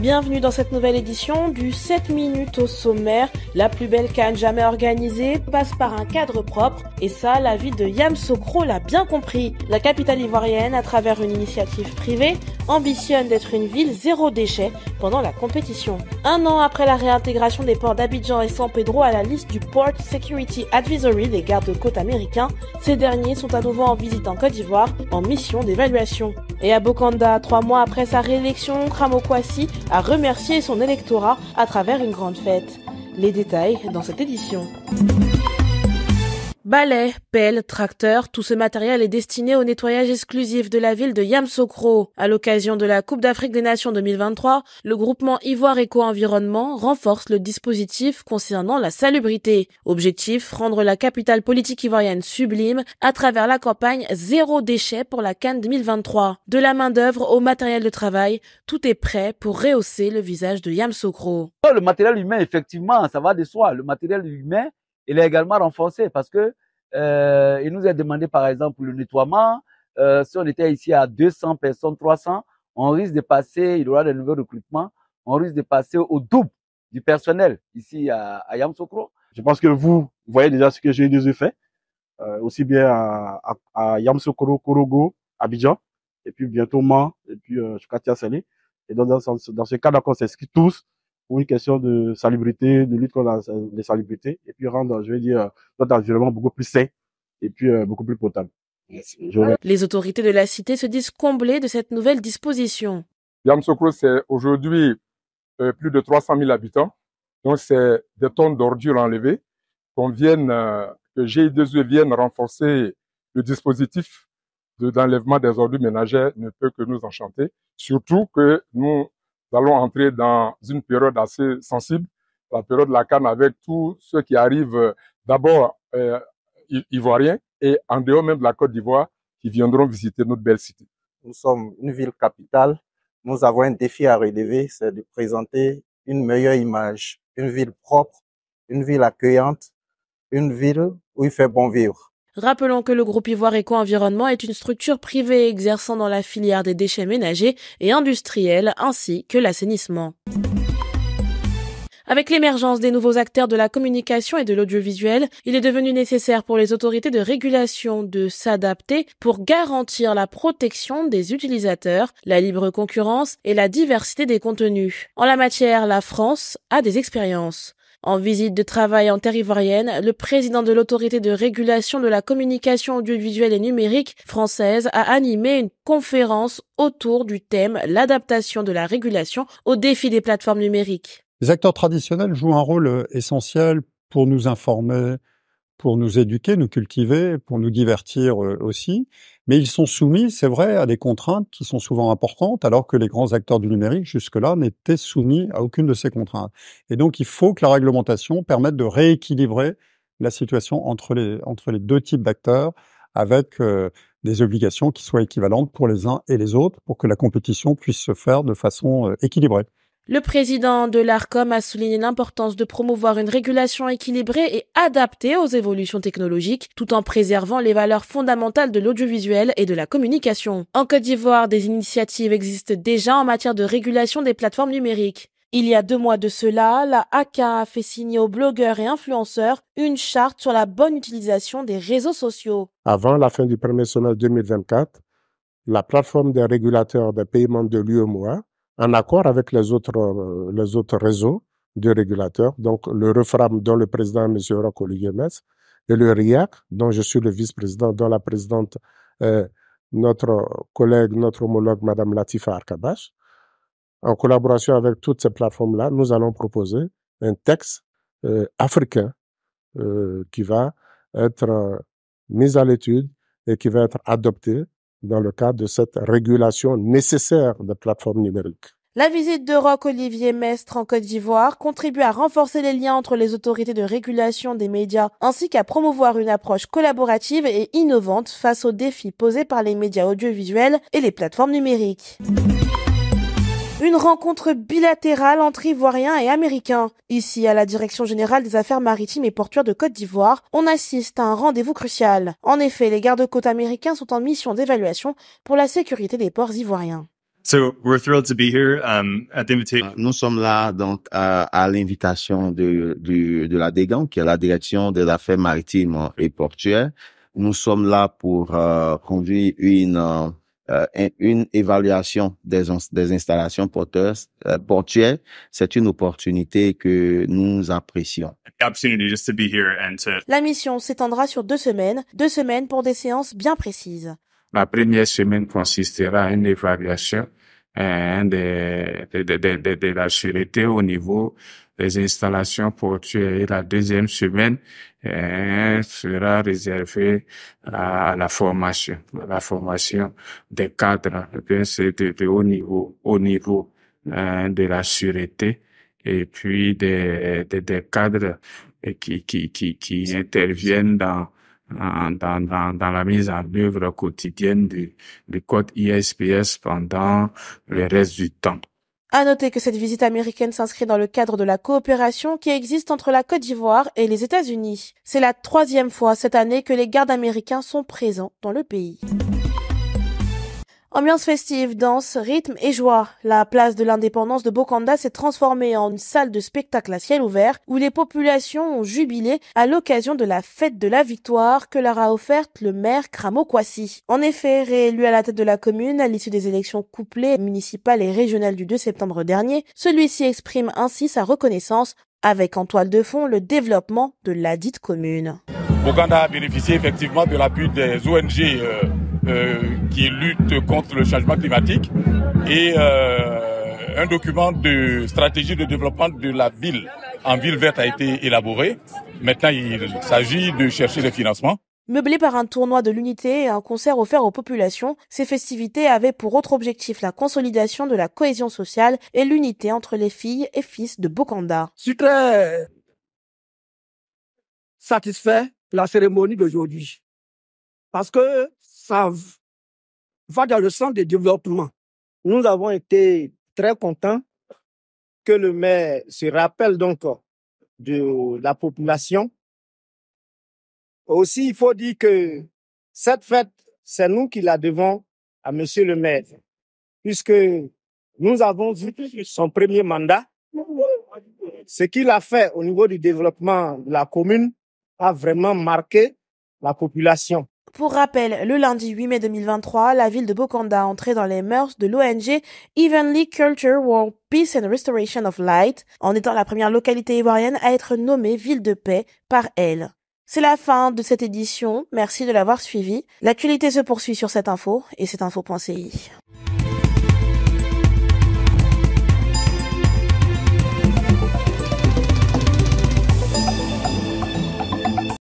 Bienvenue dans cette nouvelle édition du 7 minutes au sommaire. La plus belle canne jamais organisée passe par un cadre propre et ça, la ville de Yam Sokro l'a bien compris. La capitale ivoirienne, à travers une initiative privée, ambitionne d'être une ville zéro déchet pendant la compétition. Un an après la réintégration des ports d'Abidjan et San Pedro à la liste du Port Security Advisory des gardes-côtes américains, ces derniers sont à nouveau en visite en Côte d'Ivoire en mission d'évaluation. Et à Bokanda, trois mois après sa réélection, Kramokwasi a remercié son électorat à travers une grande fête. Les détails dans cette édition. Balais, pelles, tracteurs, tout ce matériel est destiné au nettoyage exclusif de la ville de Yamsokro. À l'occasion de la Coupe d'Afrique des Nations 2023, le groupement Ivoire Éco-Environnement renforce le dispositif concernant la salubrité. Objectif, rendre la capitale politique ivoirienne sublime à travers la campagne Zéro déchet pour la Cannes 2023. De la main-d'œuvre au matériel de travail, tout est prêt pour rehausser le visage de Yamsokro. Oh, le matériel humain, effectivement, ça va de soi. Le matériel humain, il est également renforcé parce que euh, il nous a demandé par exemple le nettoiement. Euh, si on était ici à 200 personnes, 300, on risque de passer, il y aura de nouveaux recrutements, on risque de passer au double du personnel ici à, à Je pense que vous voyez déjà ce que j'ai déjà fait, euh, aussi bien à, à, Korogo, Abidjan, et puis bientôt et puis euh, Salé. Et dans, ce cadre-là, on s'inscrit tous pour une question de salubrité, de lutte contre les salubrités, et puis rendre, je vais dire, notre environnement beaucoup plus sain et puis euh, beaucoup plus potable. Les autorités de la cité se disent comblées de cette nouvelle disposition. Yamsokro, c'est aujourd'hui euh, plus de 300 000 habitants. Donc, c'est des tonnes d'ordures enlevées qu'on vienne, euh, que GI2E vienne renforcer le dispositif d'enlèvement des ordures ménagères ne peut que nous enchanter. Surtout que nous nous allons entrer dans une période assez sensible, la période de la Cannes avec tous ceux qui arrivent euh, d'abord euh, ivoiriens et en dehors même de la Côte d'Ivoire qui viendront visiter notre belle cité. Nous sommes une ville capitale. Nous avons un défi à relever, c'est de présenter une meilleure image, une ville propre, une ville accueillante, une ville où il fait bon vivre. Rappelons que le groupe Ivoire Éco-Environnement est une structure privée exerçant dans la filière des déchets ménagers et industriels ainsi que l'assainissement. Avec l'émergence des nouveaux acteurs de la communication et de l'audiovisuel, il est devenu nécessaire pour les autorités de régulation de s'adapter pour garantir la protection des utilisateurs, la libre concurrence et la diversité des contenus. En la matière, la France a des expériences. En visite de travail en terre ivoirienne, le président de l'autorité de régulation de la communication audiovisuelle et numérique française a animé une conférence autour du thème l'adaptation de la régulation aux défis des plateformes numériques. Les acteurs traditionnels jouent un rôle essentiel pour nous informer, pour nous éduquer, nous cultiver, pour nous divertir euh, aussi. Mais ils sont soumis, c'est vrai, à des contraintes qui sont souvent importantes, alors que les grands acteurs du numérique, jusque-là, n'étaient soumis à aucune de ces contraintes. Et donc, il faut que la réglementation permette de rééquilibrer la situation entre les, entre les deux types d'acteurs, avec euh, des obligations qui soient équivalentes pour les uns et les autres, pour que la compétition puisse se faire de façon euh, équilibrée. Le président de l'ARCOM a souligné l'importance de promouvoir une régulation équilibrée et adaptée aux évolutions technologiques, tout en préservant les valeurs fondamentales de l'audiovisuel et de la communication. En Côte d'Ivoire, des initiatives existent déjà en matière de régulation des plateformes numériques. Il y a deux mois de cela, la ACA a fait signer aux blogueurs et influenceurs une charte sur la bonne utilisation des réseaux sociaux. Avant la fin du premier semestre 2024, la plateforme des régulateurs de paiement de l'UEMOA en accord avec les autres, euh, les autres réseaux de régulateurs, donc le REFRAM dont le président M. Roch et le RIAC dont je suis le vice-président, dont la présidente est euh, notre collègue, notre homologue Mme Latifa Arkabash. En collaboration avec toutes ces plateformes-là, nous allons proposer un texte euh, africain euh, qui va être mis à l'étude et qui va être adopté dans le cadre de cette régulation nécessaire des plateformes numériques. La visite de Roch Olivier Mestre en Côte d'Ivoire contribue à renforcer les liens entre les autorités de régulation des médias ainsi qu'à promouvoir une approche collaborative et innovante face aux défis posés par les médias audiovisuels et les plateformes numériques. Une rencontre bilatérale entre Ivoiriens et Américains. Ici, à la Direction générale des affaires maritimes et portuaires de Côte d'Ivoire, on assiste à un rendez-vous crucial. En effet, les gardes-côtes américains sont en mission d'évaluation pour la sécurité des ports ivoiriens. Nous sommes là donc à, l'invitation de, la DEGAN, qui est la Direction des affaires maritimes et portuaires. Nous sommes là pour euh, conduire une euh, euh, une évaluation des, des installations porteurs, euh, portuaires, c'est une opportunité que nous apprécions. La mission s'étendra sur deux semaines, deux semaines pour des séances bien précises. La première semaine consistera à une évaluation de, de, de, de, la sûreté au niveau des installations portuaires. La deuxième semaine hein, sera réservée à, la formation, la formation des cadres eh de, haut niveau, au niveau hein, de la sûreté et puis des, des, des cadres eh, qui, qui, qui, qui interviennent dans dans, la mise en œuvre quotidienne du, du code ISPS pendant le reste du temps. À noter que cette visite américaine s'inscrit dans le cadre de la coopération qui existe entre la Côte d'Ivoire et les États-Unis. C'est la troisième fois cette année que les gardes américains sont présents dans le pays. Ambiance festive, danse, rythme et joie. La place de l'indépendance de Bokanda s'est transformée en une salle de spectacle à ciel ouvert où les populations ont jubilé à l'occasion de la fête de la victoire que leur a offerte le maire Kramo Kwasi. En effet, réélu à la tête de la commune à l'issue des élections couplées municipales et régionales du 2 septembre dernier, celui-ci exprime ainsi sa reconnaissance avec en toile de fond le développement de la dite commune. Bokanda a bénéficié effectivement de l'appui des ONG euh, euh, qui lutte contre le changement climatique et euh, un document de stratégie de développement de la ville en ville verte a été élaboré. Maintenant, il s'agit de chercher des financements. Meublé par un tournoi de l'unité et un concert offert aux populations, ces festivités avaient pour autre objectif la consolidation de la cohésion sociale et l'unité entre les filles et fils de Bokanda. Je suis très satisfait de la cérémonie d'aujourd'hui parce que va dans le sens du développement. Nous avons été très contents que le maire se rappelle donc euh, de la population. Aussi, il faut dire que cette fête, c'est nous qui la devons à Monsieur le maire, puisque nous avons vu son premier mandat. Ce qu'il a fait au niveau du développement de la commune a vraiment marqué la population. Pour rappel, le lundi 8 mai 2023, la ville de Bokanda a entré dans les mœurs de l'ONG Evenly Culture World Peace and Restoration of Light, en étant la première localité ivoirienne à être nommée ville de paix par elle. C'est la fin de cette édition, merci de l'avoir suivi. L'actualité se poursuit sur cette info et cette info.ci.